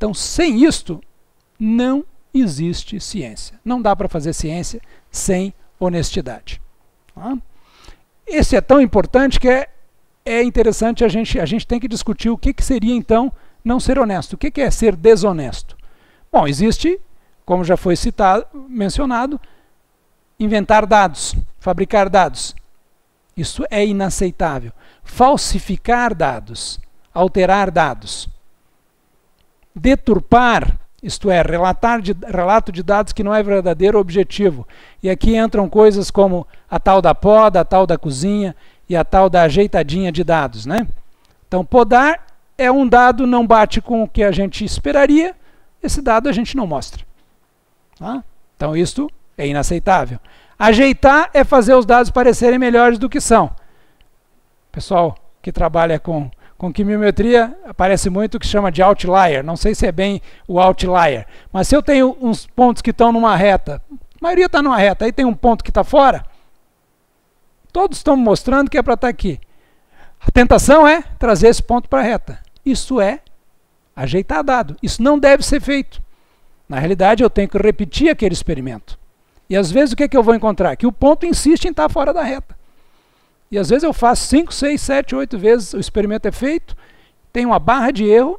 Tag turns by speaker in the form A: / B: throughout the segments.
A: Então, sem isto, não existe ciência. Não dá para fazer ciência sem honestidade. Tá? Esse é tão importante que é, é interessante a gente, a gente tem que discutir o que, que seria então não ser honesto. O que, que é ser desonesto? Bom, existe, como já foi citado, mencionado, inventar dados, fabricar dados. Isso é inaceitável. Falsificar dados, alterar dados deturpar, isto é, relatar de, relato de dados que não é verdadeiro ou objetivo. E aqui entram coisas como a tal da poda, a tal da cozinha e a tal da ajeitadinha de dados. Né? Então, podar é um dado não bate com o que a gente esperaria, esse dado a gente não mostra. Tá? Então, isto é inaceitável. Ajeitar é fazer os dados parecerem melhores do que são. Pessoal que trabalha com com quimiometria aparece muito o que chama de outlier. Não sei se é bem o outlier. Mas se eu tenho uns pontos que estão numa reta, a maioria está numa reta, aí tem um ponto que está fora, todos estão mostrando que é para estar tá aqui. A tentação é trazer esse ponto para a reta. Isso é ajeitar dado. Isso não deve ser feito. Na realidade, eu tenho que repetir aquele experimento. E às vezes o que, é que eu vou encontrar? Que o ponto insiste em estar tá fora da reta. E às vezes eu faço 5, 6, 7, 8 vezes o experimento é feito, tem uma barra de erro,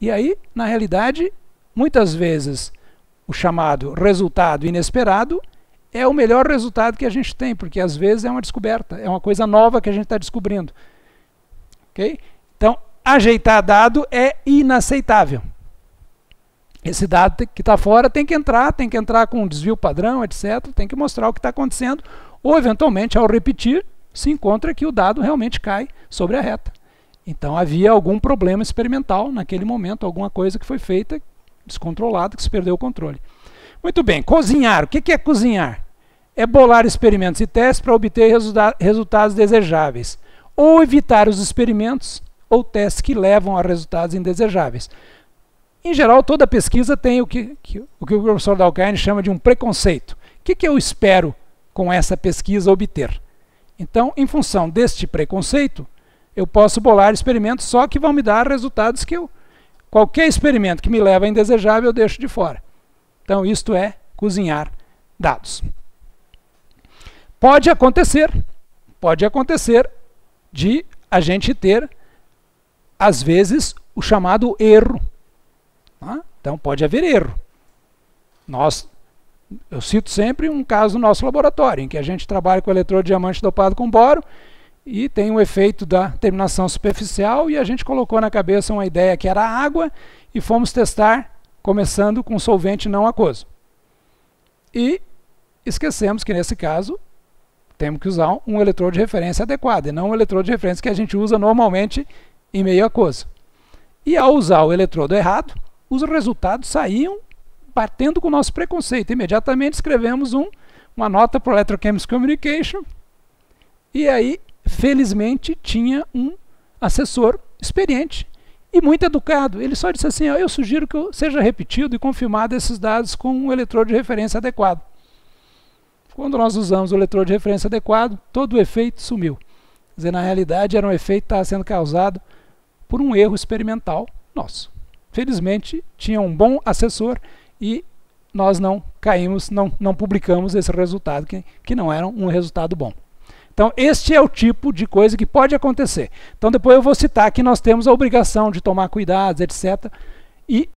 A: e aí, na realidade, muitas vezes o chamado resultado inesperado é o melhor resultado que a gente tem, porque às vezes é uma descoberta, é uma coisa nova que a gente está descobrindo. Okay? Então, ajeitar dado é inaceitável. Esse dado que está fora tem que entrar, tem que entrar com um desvio padrão, etc. Tem que mostrar o que está acontecendo, ou eventualmente, ao repetir, se encontra que o dado realmente cai sobre a reta. Então havia algum problema experimental naquele momento, alguma coisa que foi feita descontrolada, que se perdeu o controle. Muito bem, cozinhar. O que é cozinhar? É bolar experimentos e testes para obter resulta resultados desejáveis, ou evitar os experimentos ou testes que levam a resultados indesejáveis. Em geral, toda pesquisa tem o que, que o, que o professor Dalkain chama de um preconceito. O que, que eu espero com essa pesquisa obter? Então, em função deste preconceito, eu posso bolar experimentos só que vão me dar resultados que eu. Qualquer experimento que me leva a indesejável, eu deixo de fora. Então, isto é cozinhar dados. Pode acontecer, pode acontecer de a gente ter, às vezes, o chamado erro. Tá? Então, pode haver erro. Nós eu cito sempre um caso do nosso laboratório, em que a gente trabalha com diamante dopado com boro e tem o efeito da terminação superficial e a gente colocou na cabeça uma ideia que era água e fomos testar começando com solvente não aquoso. E esquecemos que nesse caso temos que usar um eletrodo de referência adequado e não um eletrodo de referência que a gente usa normalmente em meio aquoso. E ao usar o eletrodo errado, os resultados saíam batendo com o nosso preconceito. Imediatamente escrevemos um, uma nota para o Electrochemistry Communication e aí, felizmente, tinha um assessor experiente e muito educado. Ele só disse assim: eu sugiro que seja repetido e confirmado esses dados com um eletrodo de referência adequado. Quando nós usamos o eletrodo de referência adequado, todo o efeito sumiu. Quer dizer, na realidade, era um efeito que estava sendo causado por um erro experimental nosso. Felizmente, tinha um bom assessor e nós não caímos, não, não publicamos esse resultado, que, que não era um resultado bom. Então, este é o tipo de coisa que pode acontecer. Então, depois eu vou citar que nós temos a obrigação de tomar cuidados, etc. E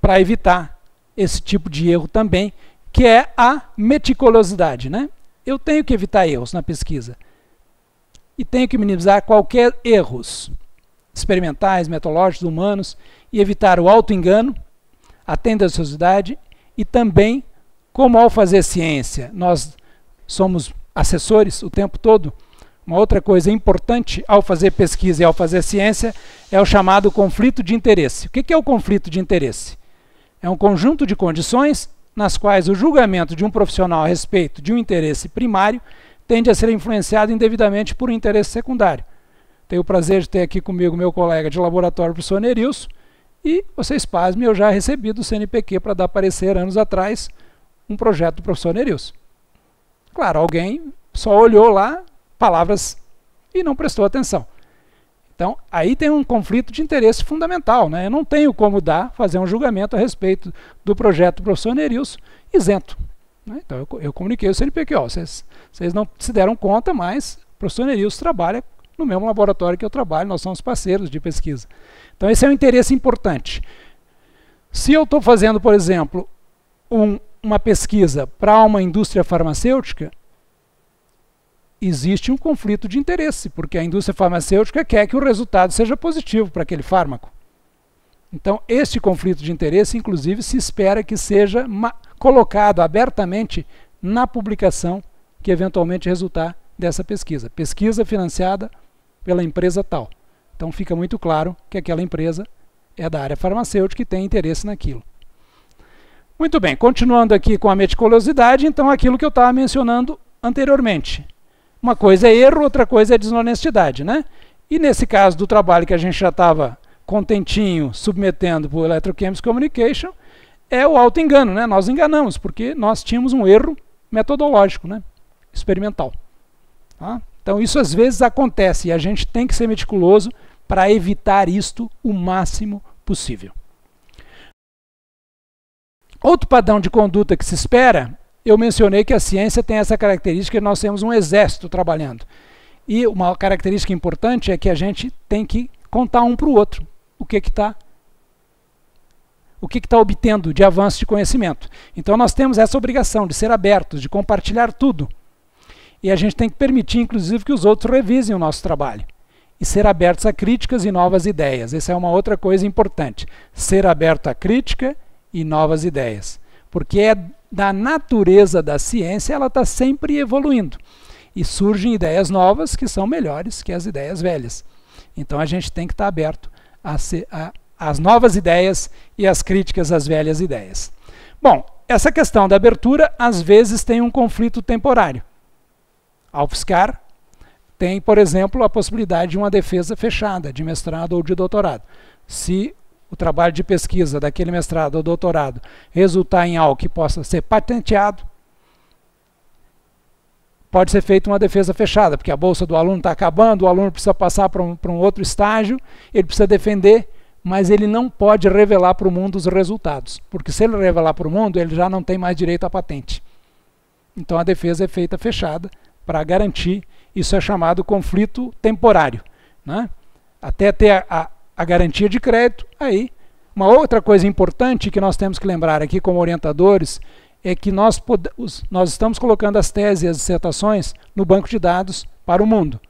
A: para evitar esse tipo de erro também, que é a meticulosidade. Né? Eu tenho que evitar erros na pesquisa. E tenho que minimizar qualquer erros experimentais, metodológicos, humanos, e evitar o auto-engano, atende à sociedade e também como ao fazer ciência nós somos assessores o tempo todo. Uma outra coisa importante ao fazer pesquisa e ao fazer ciência é o chamado conflito de interesse. O que é o conflito de interesse? É um conjunto de condições nas quais o julgamento de um profissional a respeito de um interesse primário tende a ser influenciado indevidamente por um interesse secundário. Tenho o prazer de ter aqui comigo meu colega de laboratório, o professor Nerilson, e vocês pasmem, eu já recebi do CNPq para dar parecer anos atrás um projeto do professor Nerilson. Claro, alguém só olhou lá palavras e não prestou atenção. Então, aí tem um conflito de interesse fundamental. Né? Eu não tenho como dar, fazer um julgamento a respeito do projeto do professor Nerilson isento. Né? Então, eu, eu comuniquei ao CNPq, vocês, vocês não se deram conta, mas o professor Nerilson trabalha no mesmo laboratório que eu trabalho, nós somos parceiros de pesquisa. Então esse é um interesse importante. Se eu estou fazendo, por exemplo, um, uma pesquisa para uma indústria farmacêutica, existe um conflito de interesse, porque a indústria farmacêutica quer que o resultado seja positivo para aquele fármaco. Então, este conflito de interesse, inclusive, se espera que seja colocado abertamente na publicação que eventualmente resultar dessa pesquisa. Pesquisa financiada pela empresa tal. Então fica muito claro que aquela empresa é da área farmacêutica e tem interesse naquilo. Muito bem, continuando aqui com a meticulosidade, então aquilo que eu estava mencionando anteriormente. Uma coisa é erro, outra coisa é desonestidade, né? E nesse caso do trabalho que a gente já estava contentinho submetendo para o Electrochemical Communication, é o auto-engano, né? Nós enganamos, porque nós tínhamos um erro metodológico, né? Experimental. Tá? Então isso às vezes acontece e a gente tem que ser meticuloso para evitar isto o máximo possível. Outro padrão de conduta que se espera, eu mencionei que a ciência tem essa característica de nós temos um exército trabalhando. E uma característica importante é que a gente tem que contar um para o outro o que está o que está obtendo de avanço de conhecimento. Então nós temos essa obrigação de ser abertos, de compartilhar tudo e a gente tem que permitir, inclusive, que os outros revisem o nosso trabalho e ser abertos a críticas e novas ideias. Essa é uma outra coisa importante. Ser aberto a crítica e novas ideias. Porque é da natureza da ciência, ela está sempre evoluindo. E surgem ideias novas que são melhores que as ideias velhas. Então a gente tem que estar tá aberto às novas ideias e às críticas às velhas ideias. Bom, essa questão da abertura às vezes tem um conflito temporário a fiscar, tem, por exemplo, a possibilidade de uma defesa fechada, de mestrado ou de doutorado. Se o trabalho de pesquisa daquele mestrado ou doutorado resultar em algo que possa ser patenteado, pode ser feita uma defesa fechada, porque a bolsa do aluno está acabando, o aluno precisa passar para um, para um outro estágio, ele precisa defender, mas ele não pode revelar para o mundo os resultados, porque se ele revelar para o mundo, ele já não tem mais direito à patente. Então a defesa é feita fechada, para garantir. Isso é chamado conflito temporário. Né? Até ter a, a, a garantia de crédito, aí. Uma outra coisa importante que nós temos que lembrar aqui como orientadores é que nós, podemos, nós estamos colocando as teses e as dissertações no banco de dados para o mundo.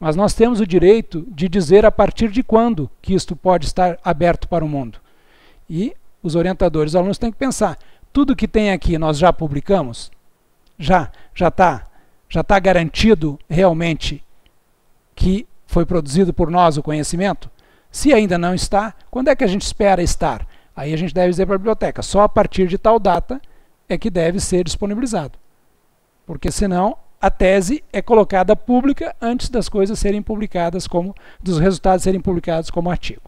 A: Mas nós temos o direito de dizer a partir de quando que isto pode estar aberto para o mundo. E os orientadores, os alunos têm que pensar, tudo que tem aqui nós já publicamos? Já, já está já está garantido realmente que foi produzido por nós o conhecimento? Se ainda não está, quando é que a gente espera estar? Aí a gente deve dizer para a biblioteca, só a partir de tal data é que deve ser disponibilizado. Porque senão a tese é colocada pública antes das coisas serem publicadas como dos resultados serem publicados como artigo.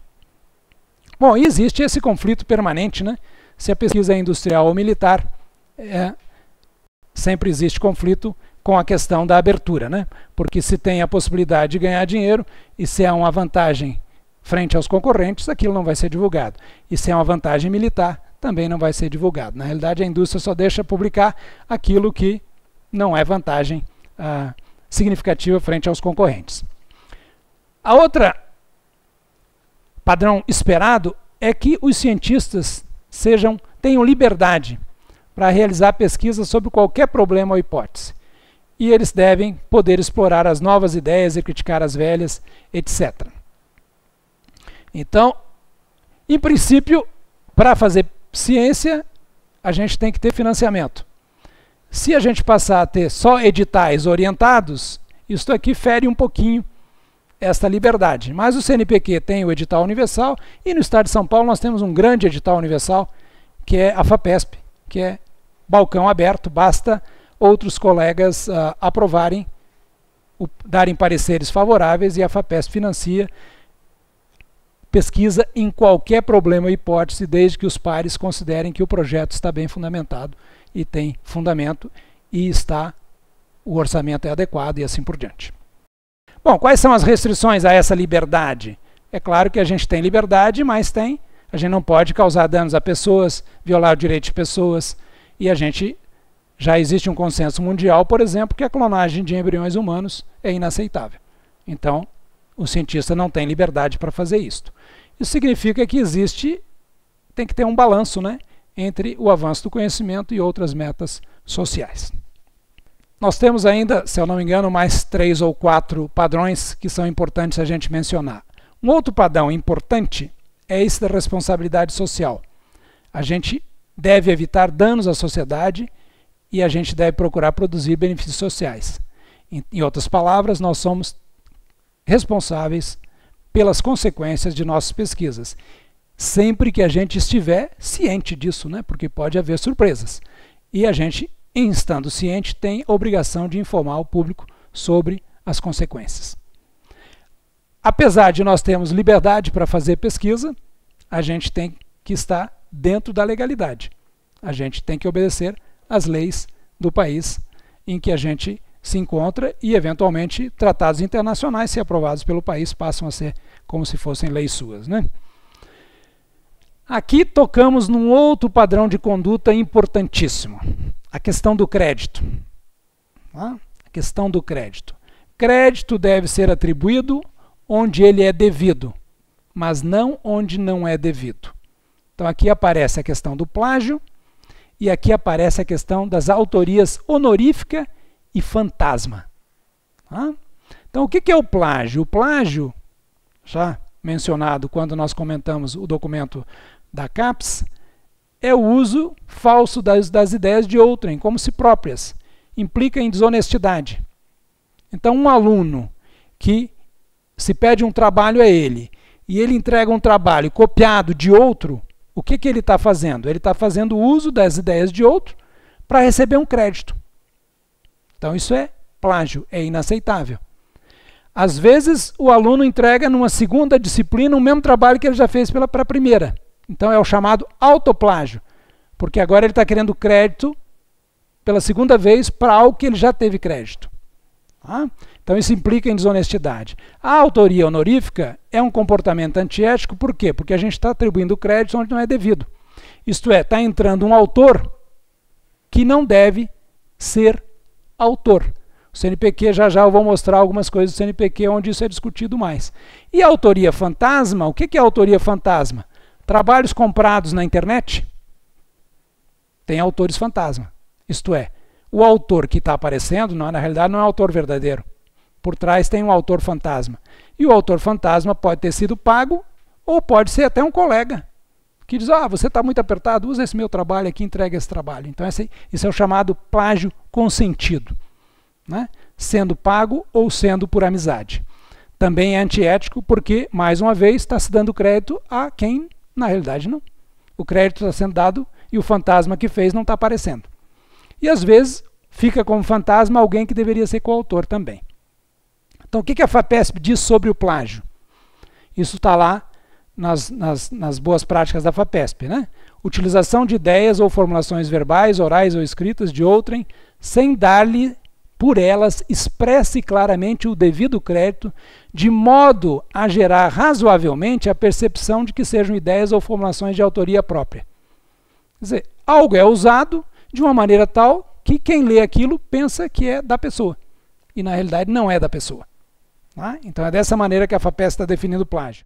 A: Bom, e existe esse conflito permanente, né? Se a pesquisa é industrial ou militar, é, sempre existe conflito com a questão da abertura, né? Porque se tem a possibilidade de ganhar dinheiro e se é uma vantagem frente aos concorrentes, aquilo não vai ser divulgado. E se é uma vantagem militar, também não vai ser divulgado. Na realidade, a indústria só deixa publicar aquilo que não é vantagem ah, significativa frente aos concorrentes. A outra padrão esperado é que os cientistas sejam tenham liberdade para realizar pesquisas sobre qualquer problema ou hipótese e eles devem poder explorar as novas ideias e criticar as velhas, etc. Então, em princípio, para fazer ciência, a gente tem que ter financiamento. Se a gente passar a ter só editais orientados, isto aqui fere um pouquinho esta liberdade. Mas o CNPq tem o edital universal e no estado de São Paulo nós temos um grande edital universal, que é a FAPESP, que é balcão aberto, basta outros colegas ah, aprovarem, o, darem pareceres favoráveis e a FAPESP financia pesquisa em qualquer problema ou hipótese, desde que os pares considerem que o projeto está bem fundamentado e tem fundamento e está o orçamento é adequado e assim por diante. Bom, quais são as restrições a essa liberdade? É claro que a gente tem liberdade, mas tem a gente não pode causar danos a pessoas, violar o direito de pessoas, e a gente já existe um consenso mundial, por exemplo, que a clonagem de embriões humanos é inaceitável. Então, o cientista não tem liberdade para fazer isto. Isso significa que existe, tem que ter um balanço né, entre o avanço do conhecimento e outras metas sociais. Nós temos ainda, se eu não me engano, mais três ou quatro padrões que são importantes a gente mencionar. Um outro padrão importante é esse da responsabilidade social. A gente deve evitar danos à sociedade e a gente deve procurar produzir benefícios sociais. Em, em outras palavras, nós somos responsáveis pelas consequências de nossas pesquisas, sempre que a gente estiver ciente disso, né? porque pode haver surpresas. E a gente, estando ciente, tem obrigação de informar o público sobre as consequências. Apesar de nós termos liberdade para fazer pesquisa, a gente tem que estar dentro da legalidade. A gente tem que obedecer as leis do país em que a gente se encontra e, eventualmente, tratados internacionais, se aprovados pelo país, passam a ser como se fossem leis suas. Né? Aqui tocamos num outro padrão de conduta importantíssimo, a questão do crédito. Tá? A questão do crédito. Crédito deve ser atribuído onde ele é devido, mas não onde não é devido. Então aqui aparece a questão do plágio, e aqui aparece a questão das autorias honorífica e fantasma. Tá? Então, o que é o plágio? O plágio, já mencionado quando nós comentamos o documento da CAPES, é o uso falso das, das ideias de outrem, como se próprias. Implica em desonestidade. Então, um aluno que se pede um trabalho a ele e ele entrega um trabalho copiado de outro, o que, que ele está fazendo? Ele está fazendo uso das ideias de outro para receber um crédito. Então isso é plágio, é inaceitável. Às vezes o aluno entrega numa segunda disciplina o mesmo trabalho que ele já fez para a primeira. Então é o chamado autoplágio, porque agora ele está querendo crédito pela segunda vez para algo que ele já teve crédito. Tá? Então isso implica em desonestidade. A autoria honorífica é um comportamento antiético, por quê? Porque a gente está atribuindo crédito onde não é devido. Isto é, está entrando um autor que não deve ser autor. O CNPq, já já eu vou mostrar algumas coisas do CNPq onde isso é discutido mais. E a autoria fantasma? O que é a autoria fantasma? Trabalhos comprados na internet? Tem autores fantasma. Isto é, o autor que está aparecendo, não, é, na realidade, não é autor verdadeiro. Por trás tem um autor fantasma. E o autor fantasma pode ter sido pago ou pode ser até um colega que diz: Ah, você está muito apertado, usa esse meu trabalho aqui, entrega esse trabalho. Então, esse, é o chamado plágio consentido, né? sendo pago ou sendo por amizade. Também é antiético porque, mais uma vez, está se dando crédito a quem, na realidade, não. O crédito está sendo dado e o fantasma que fez não está aparecendo. E às vezes fica como fantasma alguém que deveria ser coautor também. Então, o que a FAPESP diz sobre o plágio? Isso está lá nas, nas, nas, boas práticas da FAPESP. Né? Utilização de ideias ou formulações verbais, orais ou escritas de outrem, sem dar-lhe por elas expresse claramente o devido crédito, de modo a gerar razoavelmente a percepção de que sejam ideias ou formulações de autoria própria. Quer dizer, algo é usado de uma maneira tal que quem lê aquilo pensa que é da pessoa. E na realidade não é da pessoa. Tá? Então é dessa maneira que a FAPES está definindo plágio.